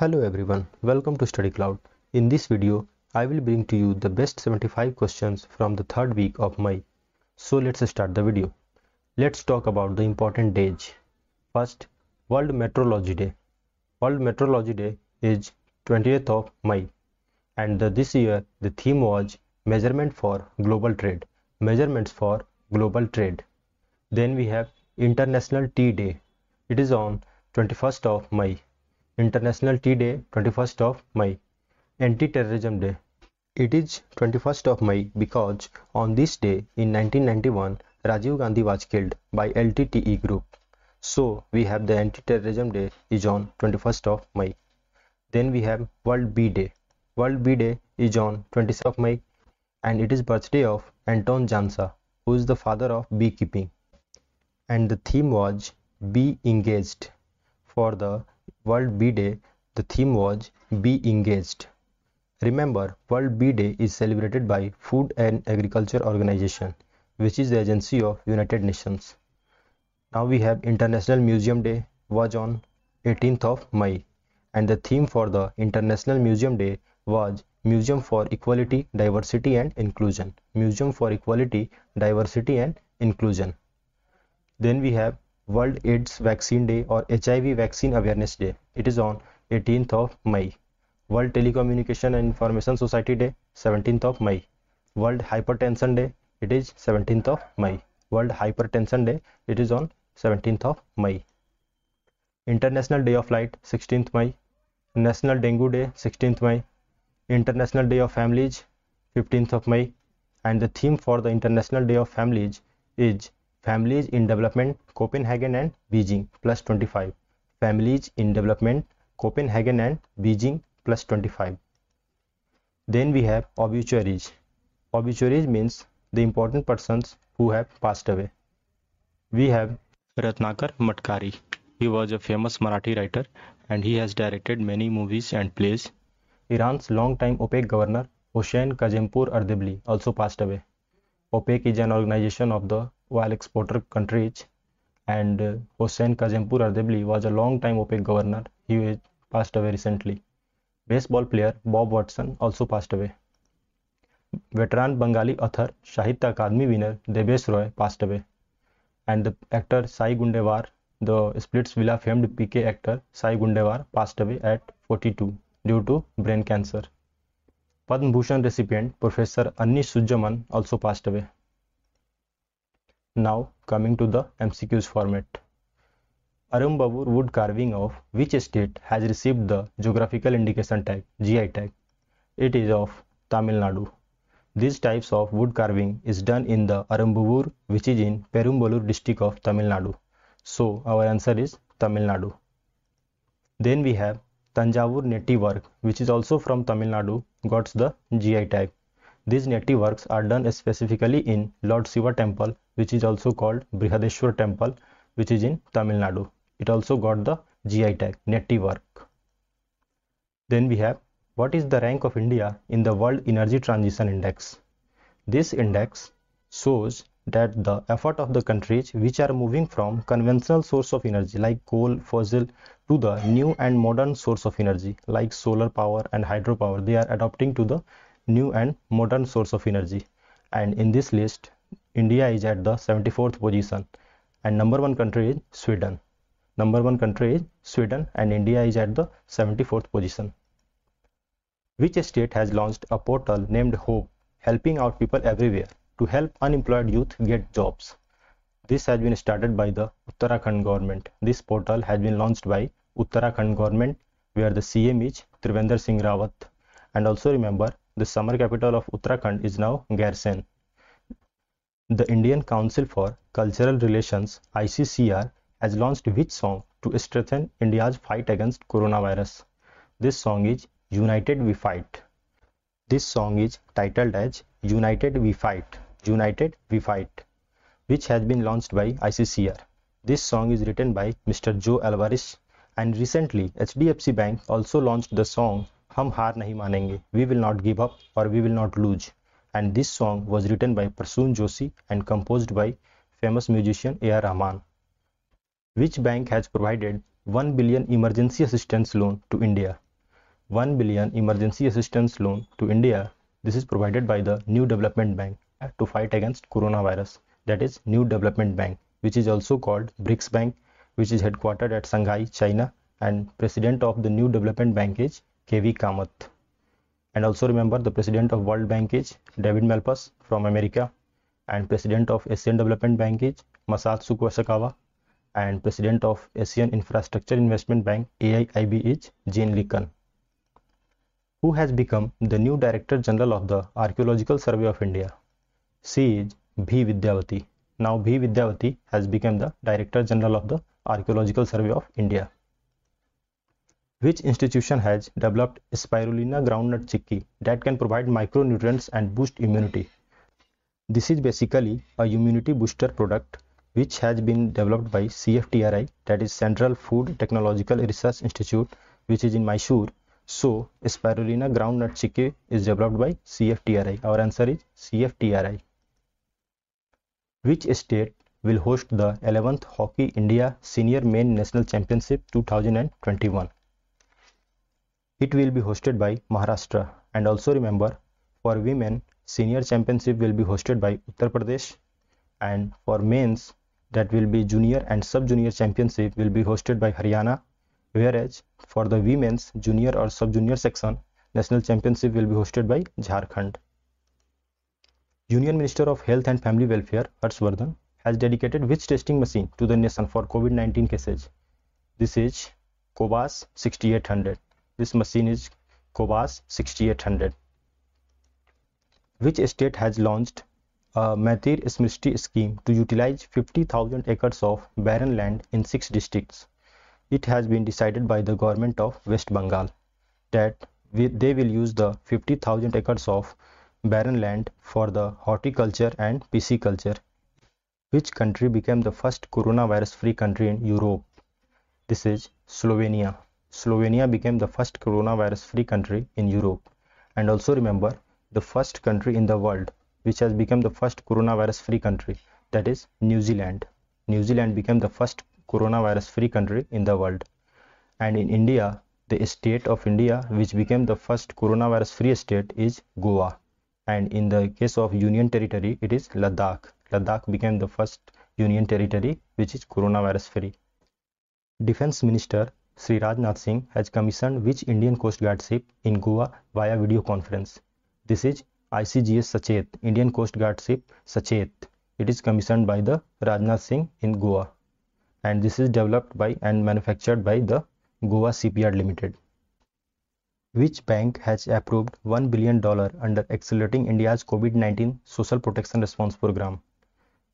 Hello everyone, welcome to Study Cloud. In this video, I will bring to you the best 75 questions from the third week of May. So let's start the video. Let's talk about the important days. First, World Meteorology Day. World Meteorology Day is 20th of May and the, this year the theme was measurement for global trade. Measurements for global trade. Then we have International Tea Day. It is on 21st of May International Tea Day 21st of May Anti-Terrorism Day It is 21st of May because on this day in 1991 Rajiv Gandhi was killed by LTTE group. So we have the Anti-Terrorism Day is on 21st of May. Then we have World Bee Day. World Bee Day is on 20th of May and it is birthday of Anton Jansa who is the father of beekeeping. And the theme was Be Engaged for the World Bee Day, the theme was Be Engaged. Remember, World Bee Day is celebrated by Food and Agriculture Organization, which is the agency of United Nations. Now we have International Museum Day was on 18th of May and the theme for the International Museum Day was Museum for Equality, Diversity and Inclusion. Museum for Equality, Diversity and Inclusion. Then we have World AIDS Vaccine Day or HIV Vaccine Awareness Day. It is on 18th of May. World Telecommunication and Information Society Day 17th of May. World Hypertension Day it is 17th of May. World Hypertension Day it is on 17th of May. International Day of Light 16th May. National Dengue Day 16th May. International Day of Families 15th of May and the theme for the International Day of Families is families in development copenhagen and beijing plus 25 families in development copenhagen and beijing plus 25 then we have obituaries obituaries means the important persons who have passed away we have ratnakar matkari he was a famous marathi writer and he has directed many movies and plays iran's long-time opec governor hossein kazempour ardebli also passed away opec is an organization of the while exporter countries and Hossein Kazempur Ardebli was a long time OPEC governor. He passed away recently. Baseball player Bob Watson also passed away. Veteran Bengali author Sahitya Academy winner Debesh Roy passed away. And the actor Sai Gundewar, the Splits Villa famed PK actor Sai Gundewar passed away at 42 due to brain cancer. Padma Bhushan recipient Professor Anish Sujaman also passed away. Now coming to the MCQs format. Arun Babur wood carving of which state has received the geographical indication tag GI tag? It is of Tamil Nadu. These types of wood carving is done in the Arambavur which is in Perumbalur district of Tamil Nadu. So our answer is Tamil Nadu. Then we have Tanjavur Neti work which is also from Tamil Nadu got the GI tag. These neti works are done specifically in Lord Shiva temple which is also called Brihadeshwar temple which is in Tamil Nadu. It also got the GI tag NETI work. Then we have what is the rank of India in the World Energy Transition Index. This index shows that the effort of the countries which are moving from conventional source of energy like coal, fossil to the new and modern source of energy like solar power and hydropower they are adopting to the new and modern source of energy and in this list India is at the 74th position and number one country is Sweden. Number one country is Sweden and India is at the 74th position. Which state has launched a portal named HOPE, helping out people everywhere to help unemployed youth get jobs? This has been started by the Uttarakhand government. This portal has been launched by Uttarakhand government where the CM is Trivendra Singh Rawat. And also remember, the summer capital of Uttarakhand is now Garsen. The Indian Council for Cultural Relations ICCR has launched which song to strengthen India's fight against coronavirus? This song is United We Fight. This song is titled as United We Fight. United We Fight, which has been launched by ICCR. This song is written by Mr. Joe Alvarez and recently HDFC Bank also launched the song Hum Haar Nahi Manenge, We Will Not Give Up or We Will Not Lose and this song was written by Prasoon Joshi and composed by famous musician A.R. Rahman. Which bank has provided 1 billion emergency assistance loan to India? 1 billion emergency assistance loan to India. This is provided by the New Development Bank to fight against coronavirus. That is New Development Bank, which is also called BRICS Bank, which is headquartered at Shanghai, China, and president of the New Development Bank is KV Kamath. And also remember the president of World Bank is David Malpass from America and president of Asian Development Bank is Masatsu Koshikawa and president of Asian Infrastructure Investment Bank AIIB is Jane Lee who has become the new Director General of the Archaeological Survey of India. She is B. Vidyavati. Now B. Vidyavati has become the Director General of the Archaeological Survey of India. Which institution has developed spirulina groundnut chikki that can provide micronutrients and boost immunity? This is basically a immunity booster product which has been developed by CFTRI that is Central Food Technological Research Institute which is in Mysore. So spirulina groundnut chikki is developed by CFTRI. Our answer is CFTRI. Which state will host the 11th Hockey India Senior Men National Championship 2021? It will be hosted by Maharashtra. And also remember, for women, senior championship will be hosted by Uttar Pradesh. And for men's, that will be junior and sub-junior championship will be hosted by Haryana. Whereas for the women's junior or sub-junior section, national championship will be hosted by Jharkhand. Union Minister of Health and Family Welfare Harshvardhan has dedicated which testing machine to the nation for COVID-19 cases? This is Cobas 6800. This machine is Kovas 6800 which state has launched a Mathir Smriti scheme to utilize 50,000 acres of barren land in six districts. It has been decided by the government of West Bengal that they will use the 50,000 acres of barren land for the horticulture and pisciculture. Which country became the first coronavirus free country in Europe? This is Slovenia. Slovenia became the first coronavirus free country in Europe and also remember the first country in the world which has become the first coronavirus free country that is New Zealand. New Zealand became the first coronavirus free country in the world and in India the state of India which became the first coronavirus free state is Goa and in the case of Union Territory it is Ladakh. Ladakh became the first Union Territory which is coronavirus free. Defense Minister Sri Rajnath Singh has commissioned which Indian Coast Guard ship in Goa via video conference? This is ICGS Sachet, Indian Coast Guard ship Sachet. It is commissioned by the Rajnath Singh in Goa and this is developed by and manufactured by the Goa CPR Limited. Which bank has approved $1 billion under Accelerating India's COVID-19 Social Protection Response Program?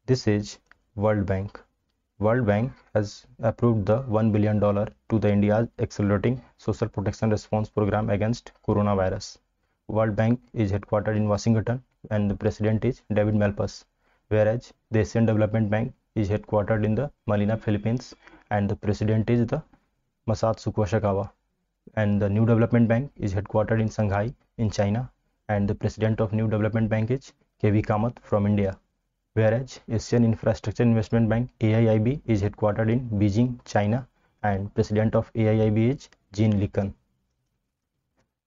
This is World Bank. World Bank has approved the $1 billion to the India's Accelerating Social Protection Response Program against coronavirus. World Bank is headquartered in Washington and the president is David Malpass, whereas the Asian Development Bank is headquartered in the Malina, Philippines and the president is the Masat Sukwasakawa. And the New Development Bank is headquartered in Shanghai in China and the president of New Development Bank is KV Kamath from India whereas Asian Infrastructure Investment Bank AIIB is headquartered in Beijing, China and president of AIIB is Jin Likan.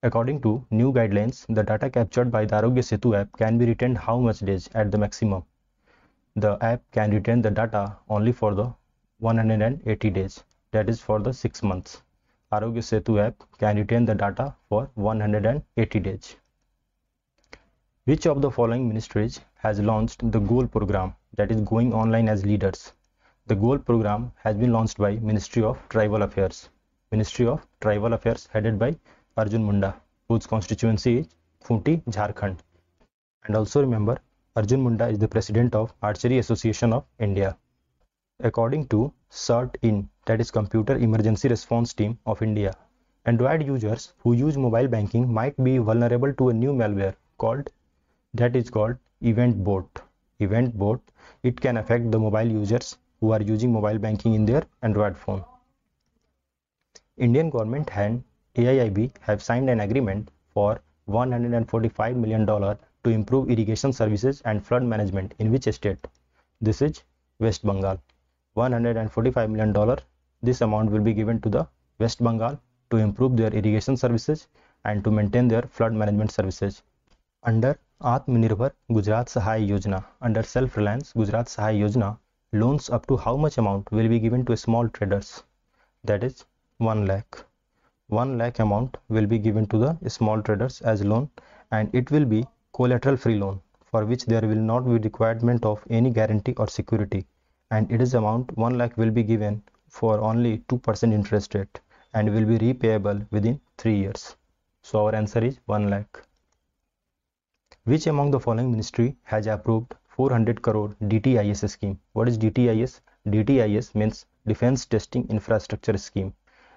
According to new guidelines, the data captured by the Arogya Setu app can be retained how much days at the maximum. The app can retain the data only for the 180 days, that is for the 6 months. Arogya Setu app can retain the data for 180 days. Which of the following ministries has launched the goal program that is going online as leaders? The goal program has been launched by Ministry of Tribal Affairs. Ministry of Tribal Affairs headed by Arjun Munda whose constituency is Phunti, Jharkhand. And also remember Arjun Munda is the president of Archery Association of India. According to CERT-IN that is Computer Emergency Response Team of India, Android users who use mobile banking might be vulnerable to a new malware called that is called event bot event bot it can affect the mobile users who are using mobile banking in their android phone indian government and aiib have signed an agreement for 145 million dollar to improve irrigation services and flood management in which state this is west bengal 145 million dollar this amount will be given to the west bengal to improve their irrigation services and to maintain their flood management services under Atmanirbhar Gujarat Sahaya Yojana, under Self-Reliance Gujarat Sahaya Yojana, loans up to how much amount will be given to small traders? That is 1 lakh. 1 lakh amount will be given to the small traders as loan and it will be collateral free loan for which there will not be requirement of any guarantee or security and it is amount 1 lakh will be given for only 2% interest rate and will be repayable within 3 years. So our answer is 1 lakh. Which among the following ministry has approved 400 crore DTIS scheme? What is DTIS? DTIS means Defense Testing Infrastructure Scheme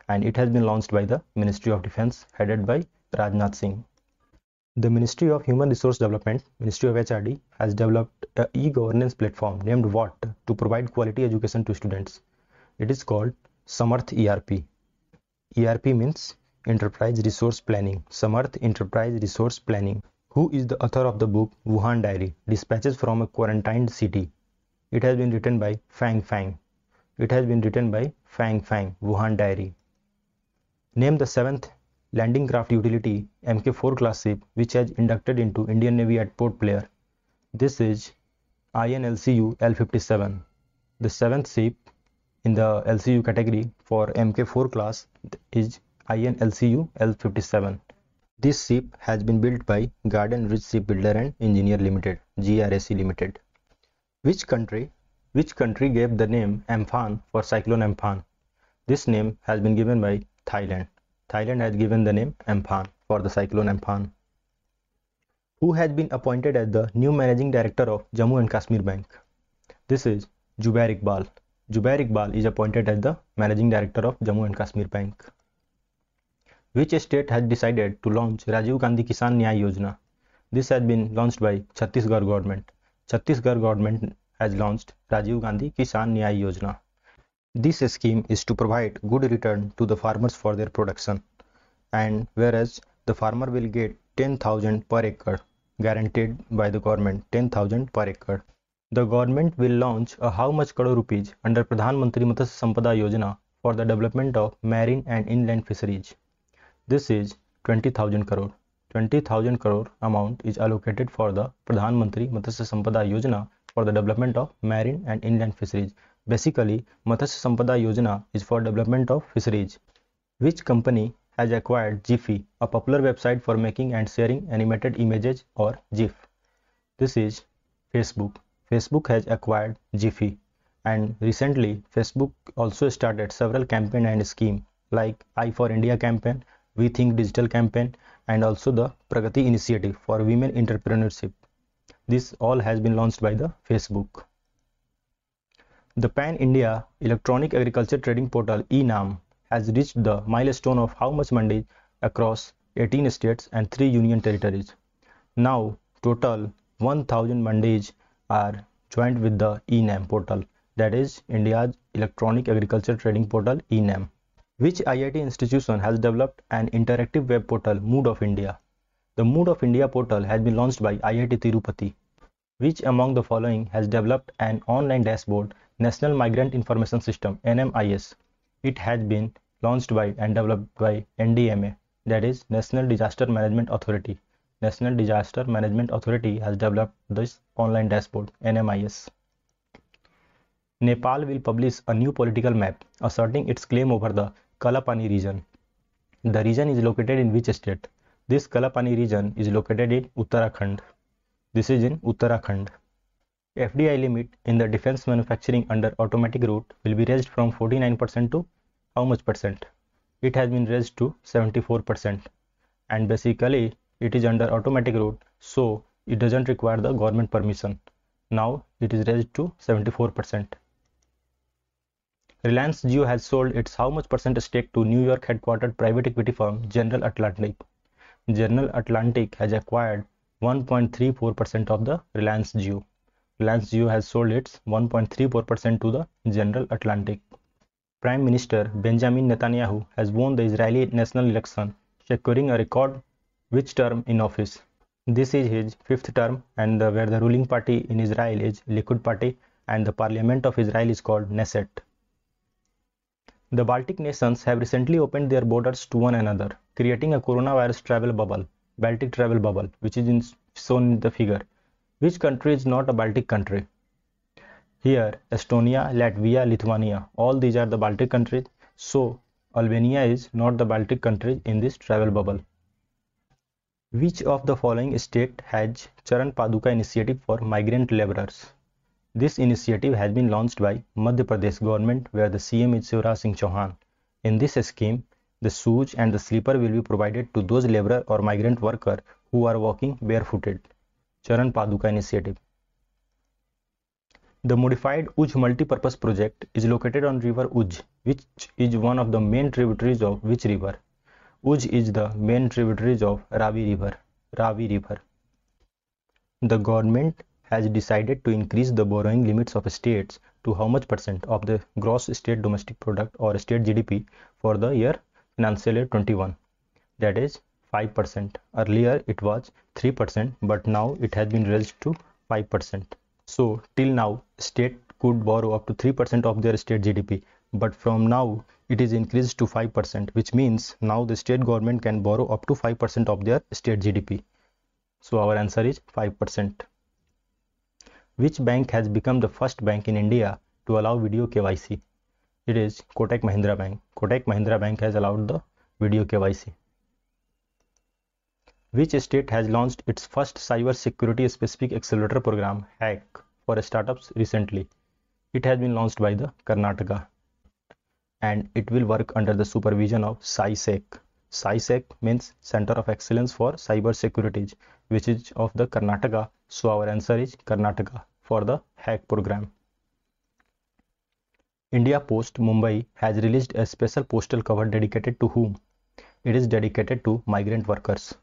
and it has been launched by the Ministry of Defense headed by Rajnath Singh. The Ministry of Human Resource Development, Ministry of HRD, has developed an e-governance platform named WAT to provide quality education to students. It is called Samarth ERP. ERP means Enterprise Resource Planning, Samarth Enterprise Resource Planning. Who is the author of the book Wuhan Diary Dispatches from a Quarantined City? It has been written by Fang Fang. It has been written by Fang Fang Wuhan Diary. Name the seventh landing craft utility MK4 class ship which has inducted into Indian Navy at Port Blair. This is INLCU L57, the seventh ship in the LCU category for MK4 class is INLCU L57. This ship has been built by Garden Ridge Shipbuilder and Engineer Limited (GRSE) Limited. Which country? Which country gave the name Amphan for cyclone Amphan? This name has been given by Thailand. Thailand has given the name Amphan for the cyclone Amphan. Who has been appointed as the new managing director of Jammu and Kashmir Bank? This is Jubair Iqbal. Jubair Iqbal is appointed as the managing director of Jammu and Kashmir Bank. Which state has decided to launch Rajiv Gandhi Kisan Nyay Yojana? This has been launched by Chhattisgarh government. Chhattisgarh government has launched Rajiv Gandhi Kisan Nyay Yojana. This scheme is to provide good return to the farmers for their production and whereas the farmer will get 10,000 per acre guaranteed by the government 10,000 per acre. The government will launch a how much crore rupees under Pradhan Mantri Matsya Sampada Yojana for the development of marine and inland fisheries. This is 20,000 crore. 20,000 crore amount is allocated for the Pradhan Mantri Matsya Sampada Yojana for the development of marine and inland fisheries. Basically, Matsya Sampada Yojana is for development of fisheries. Which company has acquired Jiffy, a popular website for making and sharing animated images or GIF? This is Facebook. Facebook has acquired Jiffy and recently Facebook also started several campaign and scheme like i for India campaign we think digital campaign and also the pragati initiative for women entrepreneurship this all has been launched by the facebook the pan india electronic agriculture trading portal enam has reached the milestone of how much money across 18 states and 3 union territories now total 1000 mandis are joined with the enam portal that is india's electronic agriculture trading portal enam which IIT institution has developed an interactive web portal Mood of India? The Mood of India portal has been launched by IIT Tirupati. Which among the following has developed an online dashboard National Migrant Information System NMIS? It has been launched by and developed by NDMA that is National Disaster Management Authority. National Disaster Management Authority has developed this online dashboard NMIS. Nepal will publish a new political map asserting its claim over the Kalapani region. The region is located in which state? This Kalapani region is located in Uttarakhand. This is in Uttarakhand. FDI limit in the defense manufacturing under automatic route will be raised from 49% to how much percent? It has been raised to 74% and basically it is under automatic route so it doesn't require the government permission. Now it is raised to 74%. Reliance Jio has sold its how much percent stake to New York headquartered private equity firm General Atlantic. General Atlantic has acquired 1.34% of the Reliance Jio. Reliance Jio has sold its 1.34% to the General Atlantic. Prime Minister Benjamin Netanyahu has won the Israeli national election, securing a record which term in office. This is his fifth term and the, where the ruling party in Israel is Likud party and the parliament of Israel is called Knesset. The Baltic nations have recently opened their borders to one another, creating a coronavirus travel bubble, Baltic travel bubble, which is in, shown in the figure. Which country is not a Baltic country? Here, Estonia, Latvia, Lithuania, all these are the Baltic countries. So, Albania is not the Baltic country in this travel bubble. Which of the following state has Charan Paduka initiative for migrant laborers? This initiative has been launched by Madhya Pradesh government where the CM is Shivraj Singh Chauhan. In this scheme, the shoes and the sleeper will be provided to those laborer or migrant worker who are walking barefooted. Charan Paduka initiative. The modified Uj multi-purpose project is located on river Uj, which is one of the main tributaries of which river? Uj is the main tributaries of Ravi river. Ravi river. The government has decided to increase the borrowing limits of states to how much percent of the gross state domestic product or state GDP for the year financial year 21 that is 5% earlier it was 3% but now it has been raised to 5% so till now state could borrow up to 3% of their state GDP but from now it is increased to 5% which means now the state government can borrow up to 5% of their state GDP so our answer is 5% which bank has become the first bank in India to allow video KYC? It is Kotak Mahindra Bank. Kotak Mahindra Bank has allowed the video KYC. Which state has launched its first cyber security specific accelerator program hack for startups recently? It has been launched by the Karnataka and it will work under the supervision of CISEC. CISEC means Center of Excellence for Cyber Securities, which is of the Karnataka so our answer is Karnataka for the hack program. India Post Mumbai has released a special postal cover dedicated to whom? It is dedicated to migrant workers.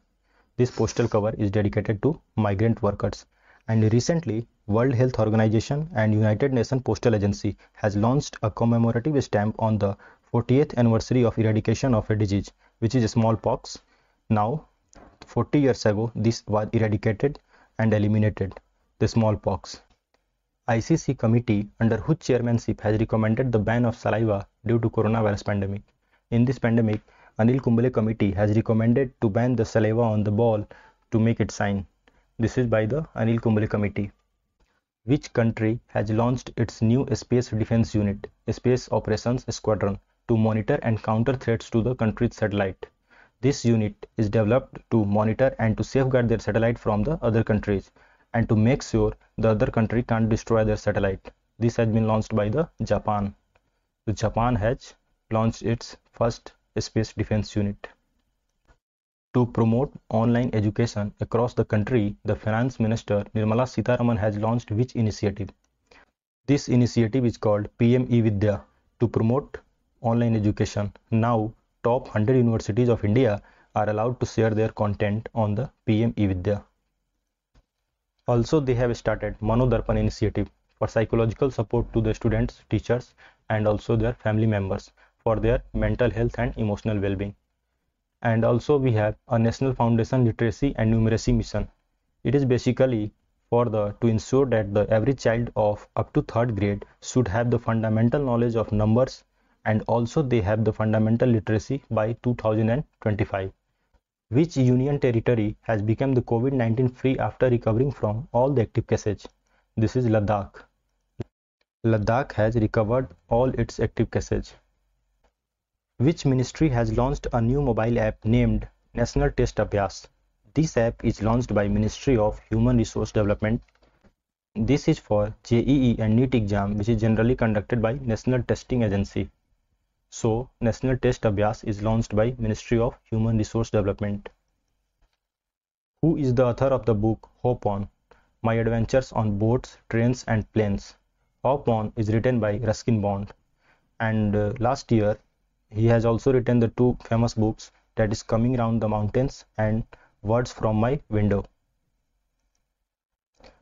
This postal cover is dedicated to migrant workers. And recently, World Health Organization and United Nations Postal Agency has launched a commemorative stamp on the 40th anniversary of eradication of a disease, which is smallpox. Now, 40 years ago, this was eradicated and eliminated the smallpox. ICC committee under whose chairmanship has recommended the ban of saliva due to coronavirus pandemic. In this pandemic, Anil Kumble committee has recommended to ban the saliva on the ball to make it sign. This is by the Anil Kumble committee. Which country has launched its new space defense unit, Space Operations Squadron, to monitor and counter threats to the country's satellite? This unit is developed to monitor and to safeguard their satellite from the other countries and to make sure the other country can't destroy their satellite. This has been launched by the Japan. The Japan has launched its first space defense unit. To promote online education across the country, the finance minister Nirmala Sitaraman has launched which initiative? This initiative is called PM eVidya to promote online education. Now top 100 universities of India are allowed to share their content on the PM eVidya. Also, they have started Manodarpan initiative for psychological support to the students, teachers, and also their family members for their mental health and emotional well-being. And also, we have a National Foundation Literacy and Numeracy Mission. It is basically for the to ensure that the every child of up to third grade should have the fundamental knowledge of numbers, and also they have the fundamental literacy by 2025 which union territory has become the COVID-19 free after recovering from all the active cases. This is Ladakh. Ladakh has recovered all its active cases. Which ministry has launched a new mobile app named National Test Abhyas? This app is launched by Ministry of Human Resource Development. This is for JEE and NEET exam which is generally conducted by National Testing Agency. So National Test Abhyas is launched by Ministry of Human Resource Development. Who is the author of the book Hop On? My Adventures on Boats, Trains and Planes. Hop On is written by Ruskin Bond. And uh, last year, he has also written the two famous books that is Coming Round the Mountains and Words from My Window.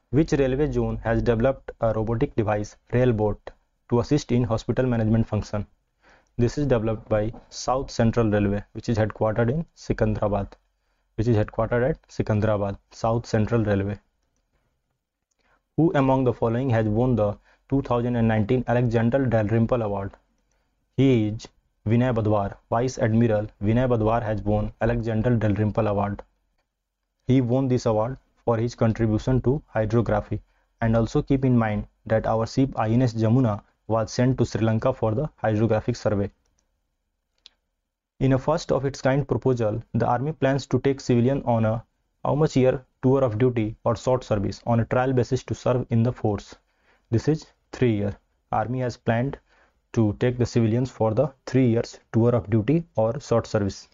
Which railway zone has developed a robotic device, railbot, to assist in hospital management function? This is developed by South Central Railway, which is headquartered in Sikandrabad, which is headquartered at Sikandrabad, South Central Railway. Who among the following has won the 2019 Alexander Dalrymple Award? He is Vinay Badwar. Vice Admiral Vinay Badwar has won Alexander Dalrymple Award. He won this award for his contribution to hydrography. And also keep in mind that our ship INS Jamuna was sent to Sri Lanka for the hydrographic survey. In a first of its kind proposal, the army plans to take civilian on a how much year tour of duty or short service on a trial basis to serve in the force. This is 3 year. Army has planned to take the civilians for the 3 years tour of duty or short service.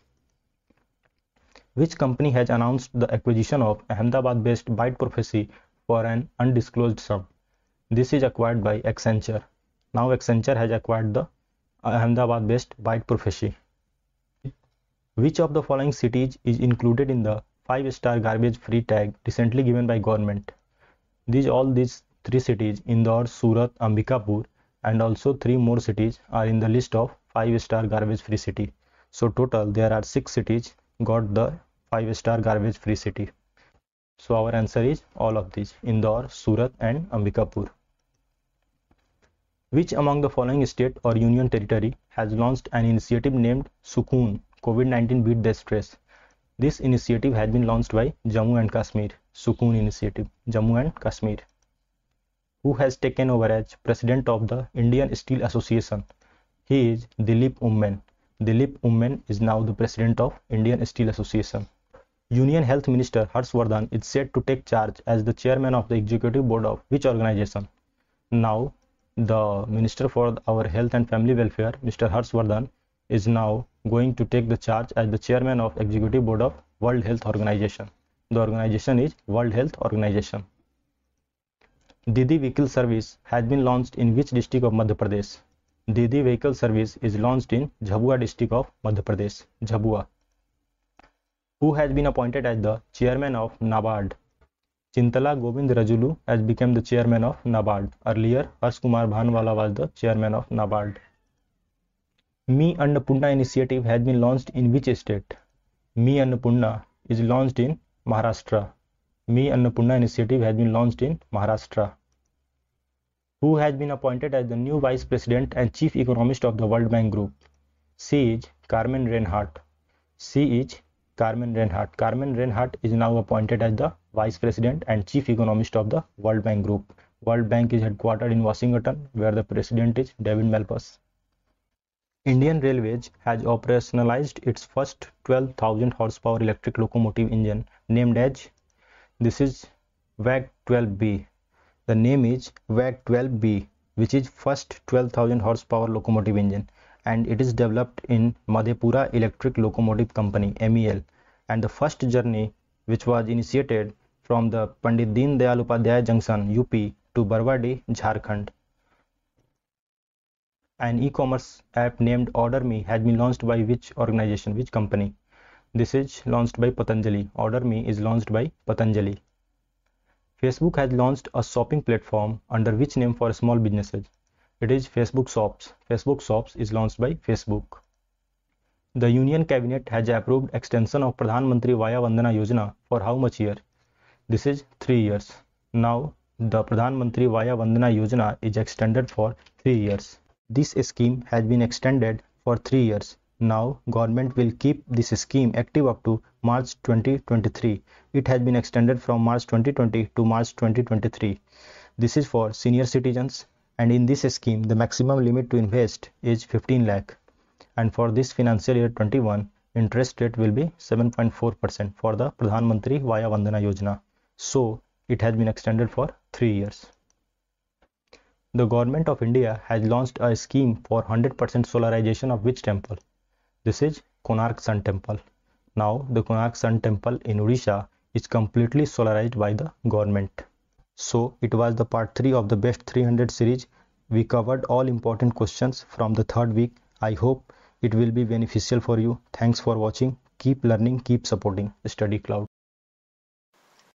Which company has announced the acquisition of Ahmedabad based Byte Prophecy for an undisclosed sum? This is acquired by Accenture. Now Accenture has acquired the Ahmedabad-based Byte Prophecy. Which of the following cities is included in the 5-star garbage-free tag recently given by government? These all these three cities Indore, Surat, Ambikapur and also three more cities are in the list of 5-star garbage-free city. So total there are 6 cities got the 5-star garbage-free city. So our answer is all of these Indore, Surat and Ambikapur. Which among the following state or union territory has launched an initiative named Sukoon COVID-19 Beat the Stress? This initiative had been launched by Jammu and Kashmir. Sukoon Initiative, Jammu and Kashmir. Who has taken over as president of the Indian Steel Association? He is Dilip Umman. Dilip Umman is now the president of Indian Steel Association. Union Health Minister Harshvardhan is set to take charge as the chairman of the executive board of which organization? Now, the Minister for our Health and Family Welfare, Mr. Harshvardhan, is now going to take the charge as the chairman of Executive Board of World Health Organization. The organization is World Health Organization. Didi Vehicle Service has been launched in which district of Madhya Pradesh? Didi Vehicle Service is launched in Jhabua district of Madhya Pradesh, Jhabua. Who has been appointed as the chairman of NABARD? Chintala Govind Rajulu has become the chairman of NABARD. Earlier, Harsh Kumar Bhanwala was the chairman of NABARD. Mi Annapurna initiative has been launched in which state? Mi Annapurna is launched in Maharashtra. Mi Annapurna initiative has been launched in Maharashtra. Who has been appointed as the new vice president and chief economist of the World Bank Group? She is Carmen Reinhardt. She is Carmen Reinhart. Carmen Reinhart is now appointed as the Vice President and Chief Economist of the World Bank Group. World Bank is headquartered in Washington, where the President is David Malpass. Indian Railways has operationalized its first 12,000 horsepower electric locomotive engine named as this is WAG 12B. The name is WAG 12B, which is first 12,000 horsepower locomotive engine and it is developed in Madhepura Electric Locomotive Company MEL and the first journey which was initiated from the Pandit Deen Dayal Upadhyay Junction UP to Barwadi Jharkhand. An e-commerce app named OrderMe has been launched by which organization which company? This is launched by Patanjali. OrderMe is launched by Patanjali. Facebook has launched a shopping platform under which name for small businesses? it is Facebook Shops. Facebook Shops is launched by Facebook. The Union Cabinet has approved extension of Pradhan Mantri Vaya Vandana Yojana for how much year? This is 3 years. Now the Pradhan Mantri Vaya Vandana Yojana is extended for 3 years. This scheme has been extended for 3 years. Now government will keep this scheme active up to March 2023. It has been extended from March 2020 to March 2023. This is for senior citizens, and in this scheme the maximum limit to invest is 15 lakh and for this financial year 21 interest rate will be 7.4% for the Pradhan Mantri Vaya Vandana Yojana. So it has been extended for 3 years. The government of India has launched a scheme for 100% solarization of which temple? This is Konark Sun Temple. Now the Konark Sun Temple in Odisha is completely solarized by the government. So it was the part 3 of the best 300 series. We covered all important questions from the third week. I hope it will be beneficial for you. Thanks for watching. Keep learning, keep supporting Study Cloud.